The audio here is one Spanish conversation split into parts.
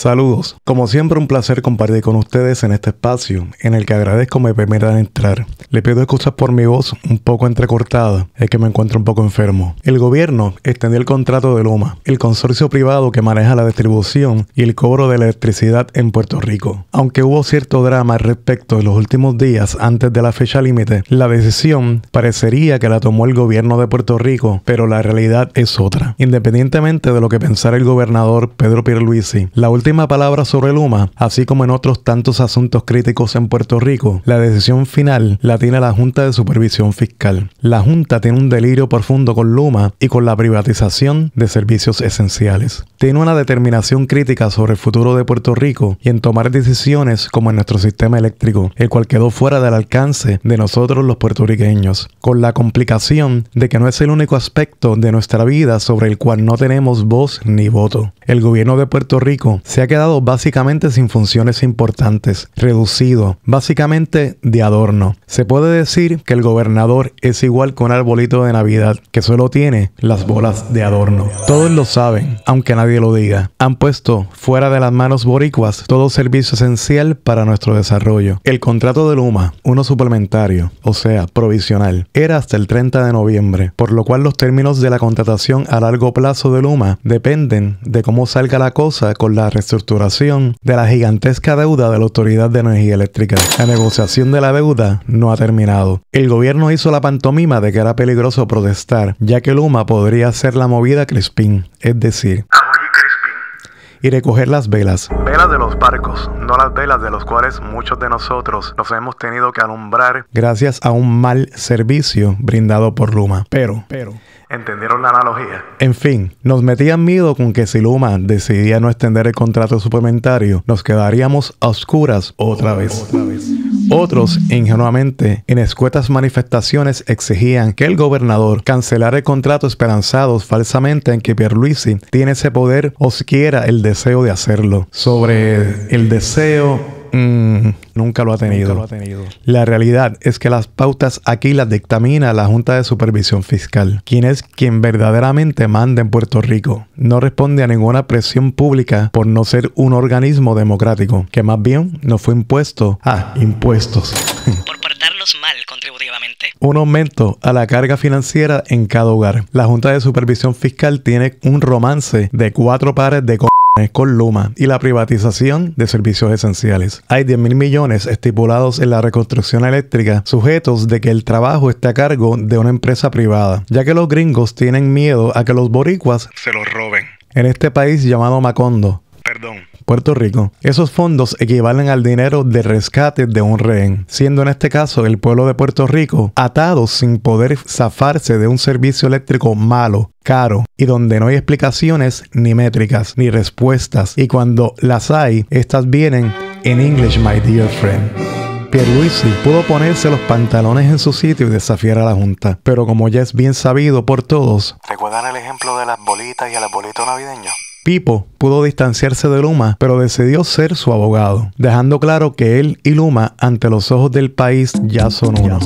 Saludos. Como siempre un placer compartir con ustedes en este espacio en el que agradezco me permitan entrar. Le pido excusas por mi voz un poco entrecortada, es que me encuentro un poco enfermo. El gobierno extendió el contrato de Loma, el consorcio privado que maneja la distribución y el cobro de electricidad en Puerto Rico. Aunque hubo cierto drama al respecto de los últimos días antes de la fecha límite, la decisión parecería que la tomó el gobierno de Puerto Rico, pero la realidad es otra. Independientemente de lo que pensara el gobernador Pedro Pierluisi, la última palabra sobre Luma, así como en otros tantos asuntos críticos en Puerto Rico, la decisión final la tiene la Junta de Supervisión Fiscal. La Junta tiene un delirio profundo con Luma y con la privatización de servicios esenciales. Tiene una determinación crítica sobre el futuro de Puerto Rico y en tomar decisiones como en nuestro sistema eléctrico, el cual quedó fuera del alcance de nosotros los puertorriqueños, con la complicación de que no es el único aspecto de nuestra vida sobre el cual no tenemos voz ni voto. El gobierno de Puerto Rico se ha quedado básicamente sin funciones importantes, reducido, básicamente de adorno. Se puede decir que el gobernador es igual que un arbolito de Navidad, que solo tiene las bolas de adorno. Todos lo saben, aunque nadie lo diga. Han puesto fuera de las manos boricuas todo servicio esencial para nuestro desarrollo. El contrato de Luma, uno suplementario, o sea, provisional, era hasta el 30 de noviembre, por lo cual los términos de la contratación a largo plazo de Luma dependen de cómo salga la cosa con la restricción de la gigantesca deuda de la Autoridad de Energía Eléctrica. La negociación de la deuda no ha terminado. El gobierno hizo la pantomima de que era peligroso protestar, ya que Luma podría hacer la movida Crispin, es decir, y recoger las velas. Velas de los barcos, no las velas de los cuales muchos de nosotros nos hemos tenido que alumbrar gracias a un mal servicio brindado por Luma. Pero, pero, ¿Entendieron la analogía? En fin, nos metían miedo con que si Luma decidía no extender el contrato suplementario, nos quedaríamos a oscuras Otra vez. Otros, ingenuamente, en escuetas manifestaciones exigían que el gobernador cancelara el contrato esperanzados falsamente en que Pierluisi tiene ese poder o siquiera el deseo de hacerlo. Sobre el deseo Mm. nunca, lo ha tenido. La realidad es que las pautas aquí las dictamina la Junta de Supervisión Fiscal, quien es quien verdaderamente manda en Puerto Rico. No responde a ninguna presión pública por no ser un organismo democrático, que más bien no fue impuesto a impuestos. Por portarlos mal contributivamente. Un aumento a la carga financiera en cada hogar. La Junta de Supervisión Fiscal tiene un romance de cuatro pares de con Luma y la privatización de servicios esenciales. Hay 10 mil millones estipulados en la reconstrucción eléctrica sujetos de que el trabajo esté a cargo de una empresa privada, ya que los gringos tienen miedo a que los boricuas se los roben. En este país llamado Macondo, Puerto Rico. Esos fondos equivalen al dinero de rescate de un rehén, siendo en este caso el pueblo de Puerto Rico atado sin poder zafarse de un servicio eléctrico malo caro y donde no hay explicaciones ni métricas ni respuestas y cuando las hay, estas vienen en English, my dear friend. Pierluisi pudo ponerse los pantalones en su sitio y desafiar a la Junta, pero como ya es bien sabido por todos, ¿recuerdan el ejemplo de las bolitas y el abuelito navideño? Pipo pudo distanciarse de Luma, pero decidió ser su abogado, dejando claro que él y Luma ante los ojos del país ya son uno.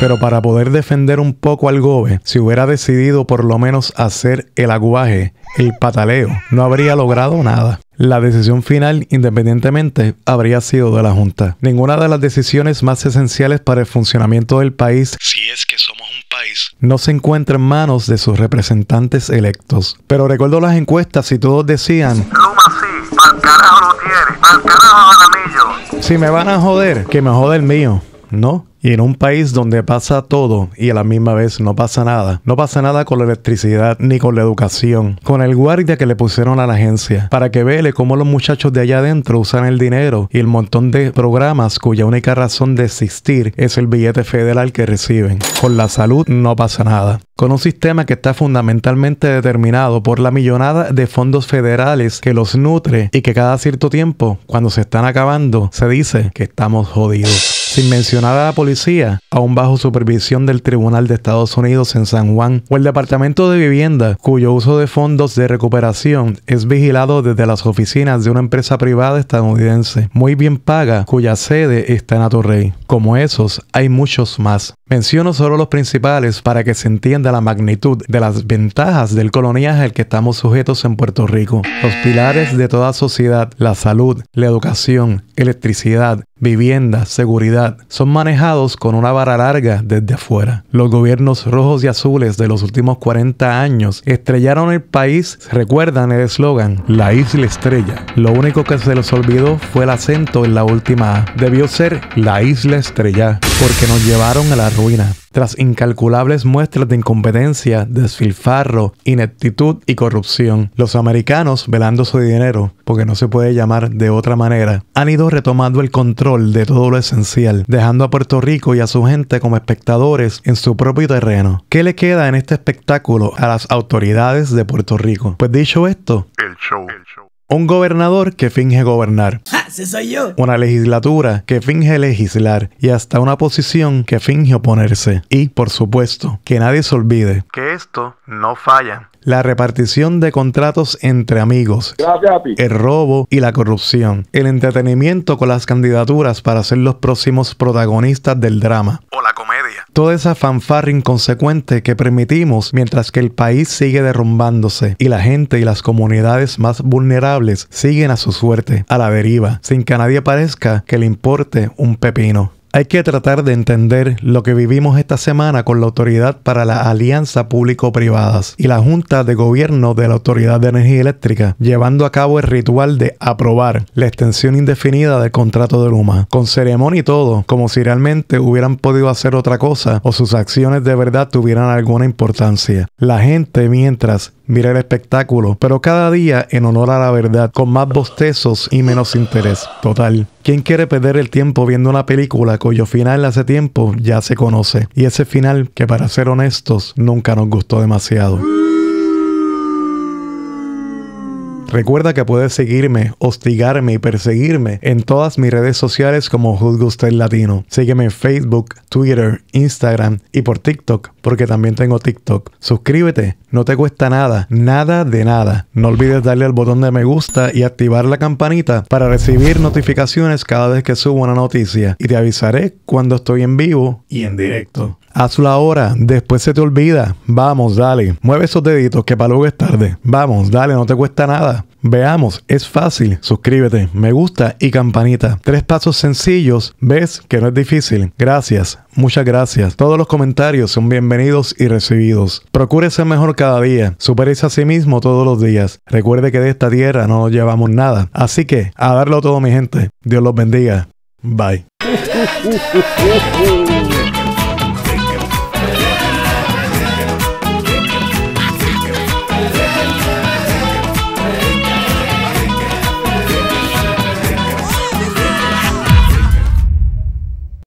Pero para poder defender un poco al Gobe, si hubiera decidido por lo menos hacer el aguaje, el pataleo, no habría logrado nada. La decisión final, independientemente, habría sido de la Junta. Ninguna de las decisiones más esenciales para el funcionamiento del país, si es que somos un país, no se encuentra en manos de sus representantes electos. Pero recuerdo las encuestas y todos decían... Si me van a joder, que me jode el mío, ¿no? Y en un país donde pasa todo y a la misma vez no pasa nada. No pasa nada con la electricidad ni con la educación. Con el guardia que le pusieron a la agencia para que vele cómo los muchachos de allá adentro usan el dinero y el montón de programas cuya única razón de existir es el billete federal que reciben. Con la salud no pasa nada. Con un sistema que está fundamentalmente determinado por la millonada de fondos federales que los nutre y que cada cierto tiempo, cuando se están acabando, se dice que estamos jodidos sin mencionar a la policía, aún bajo supervisión del Tribunal de Estados Unidos en San Juan, o el Departamento de Vivienda, cuyo uso de fondos de recuperación es vigilado desde las oficinas de una empresa privada estadounidense, muy bien paga, cuya sede está en Atorrey. Como esos, hay muchos más. Menciono solo los principales para que se entienda la magnitud de las ventajas del coloniaje al que estamos sujetos en Puerto Rico. Los pilares de toda sociedad, la salud, la educación, electricidad, vivienda, seguridad, son manejados con una vara larga desde afuera. Los gobiernos rojos y azules de los últimos 40 años estrellaron el país, recuerdan el eslogan, la isla estrella. Lo único que se les olvidó fue el acento en la última A. Debió ser la isla estrella, porque nos llevaron a la ruina. Tras incalculables muestras de incompetencia, desfilfarro, ineptitud y corrupción, los americanos, velando su dinero, porque no se puede llamar de otra manera, han ido retomando el control de todo lo esencial, dejando a Puerto Rico y a su gente como espectadores en su propio terreno. ¿Qué le queda en este espectáculo a las autoridades de Puerto Rico? Pues dicho esto, el show. Un gobernador que finge gobernar. ¡Ja! Ah, soy yo! Una legislatura que finge legislar y hasta una posición que finge oponerse. Y, por supuesto, que nadie se olvide que esto no falla. La repartición de contratos entre amigos, el robo y la corrupción, el entretenimiento con las candidaturas para ser los próximos protagonistas del drama. Hola toda esa fanfarra inconsecuente que permitimos mientras que el país sigue derrumbándose y la gente y las comunidades más vulnerables siguen a su suerte, a la deriva, sin que a nadie parezca que le importe un pepino. Hay que tratar de entender lo que vivimos esta semana con la Autoridad para la Alianza Público-Privadas y la Junta de Gobierno de la Autoridad de Energía Eléctrica, llevando a cabo el ritual de aprobar la extensión indefinida del contrato de Luma, con ceremonia y todo, como si realmente hubieran podido hacer otra cosa o sus acciones de verdad tuvieran alguna importancia. La gente, mientras Mira el espectáculo, pero cada día en honor a la verdad, con más bostezos y menos interés. Total. ¿Quién quiere perder el tiempo viendo una película cuyo final hace tiempo ya se conoce? Y ese final que para ser honestos nunca nos gustó demasiado. Recuerda que puedes seguirme, hostigarme y perseguirme en todas mis redes sociales como usted Latino. Sígueme en Facebook, Twitter, Instagram y por TikTok, porque también tengo TikTok. Suscríbete, no te cuesta nada, nada de nada. No olvides darle al botón de me gusta y activar la campanita para recibir notificaciones cada vez que subo una noticia y te avisaré cuando estoy en vivo y en directo. Hazlo ahora, después se te olvida. Vamos, dale. Mueve esos deditos que para luego es tarde. Vamos, dale, no te cuesta nada. Veamos, es fácil. Suscríbete, me gusta y campanita. Tres pasos sencillos. Ves que no es difícil. Gracias, muchas gracias. Todos los comentarios son bienvenidos y recibidos. Procure ser mejor cada día. Superes a sí mismo todos los días. Recuerde que de esta tierra no llevamos nada. Así que, a darlo todo, mi gente. Dios los bendiga. Bye.